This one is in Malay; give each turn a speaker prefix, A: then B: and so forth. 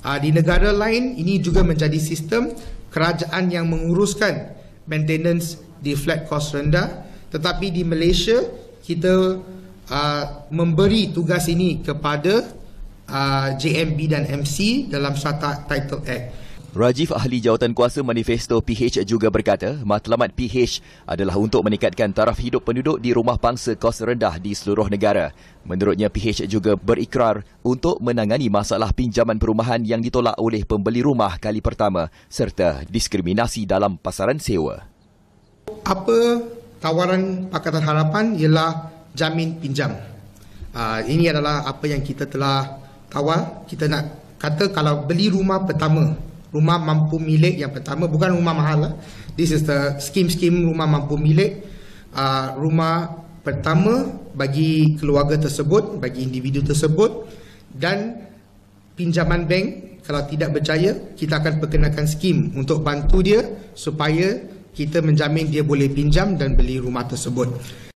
A: Uh, di negara lain ini juga menjadi sistem kerajaan yang menguruskan maintenance di flat cost rendah tetapi di Malaysia kita uh, memberi tugas ini kepada uh, ah, JMB dan MC dalam strata title act.
B: Rajiv Ahli Jawatan Kuasa Manifesto PH juga berkata, matlamat PH adalah untuk meningkatkan taraf hidup penduduk di rumah pangsa kos rendah di seluruh negara. Menurutnya, PH juga berikrar untuk menangani masalah pinjaman perumahan yang ditolak oleh pembeli rumah kali pertama serta diskriminasi dalam pasaran sewa.
A: Apa tawaran Pakatan Harapan ialah jamin pinjam. Ah, ini adalah apa yang kita telah tawar. Kita nak kata kalau beli rumah pertama rumah mampu milik yang pertama bukan rumah mahal lah. This is the scheme-scheme rumah mampu milik uh, rumah pertama bagi keluarga tersebut, bagi individu tersebut dan pinjaman bank kalau tidak berjaya kita akan perkenalkan skim untuk bantu dia supaya kita menjamin dia boleh pinjam dan beli rumah tersebut.